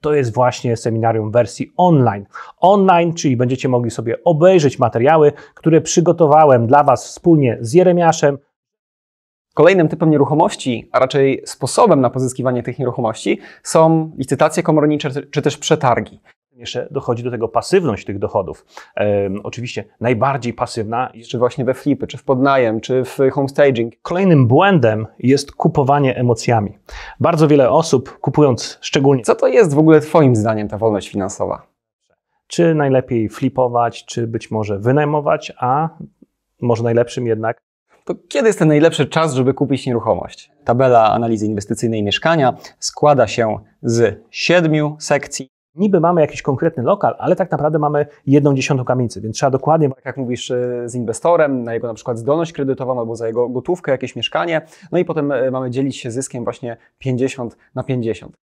to jest właśnie seminarium w wersji online. Online, czyli będziecie mogli sobie obejrzeć materiały, które przygotowałem dla Was wspólnie z Jeremiaszem. Kolejnym typem nieruchomości, a raczej sposobem na pozyskiwanie tych nieruchomości są licytacje komornicze czy też przetargi jeszcze dochodzi do tego pasywność tych dochodów. E, oczywiście najbardziej pasywna. Czy właśnie we flipy, czy w podnajem, czy w homestaging. Kolejnym błędem jest kupowanie emocjami. Bardzo wiele osób kupując szczególnie. Co to jest w ogóle Twoim zdaniem ta wolność finansowa? Czy najlepiej flipować, czy być może wynajmować, a może najlepszym jednak to kiedy jest ten najlepszy czas, żeby kupić nieruchomość? Tabela analizy inwestycyjnej mieszkania składa się z siedmiu sekcji niby mamy jakiś konkretny lokal, ale tak naprawdę mamy jedną dziesiątą kamienicy, więc trzeba dokładnie... Tak jak mówisz e, z inwestorem, na jego na przykład zdolność kredytową albo za jego gotówkę, jakieś mieszkanie, no i potem e, mamy dzielić się zyskiem właśnie 50 na 50.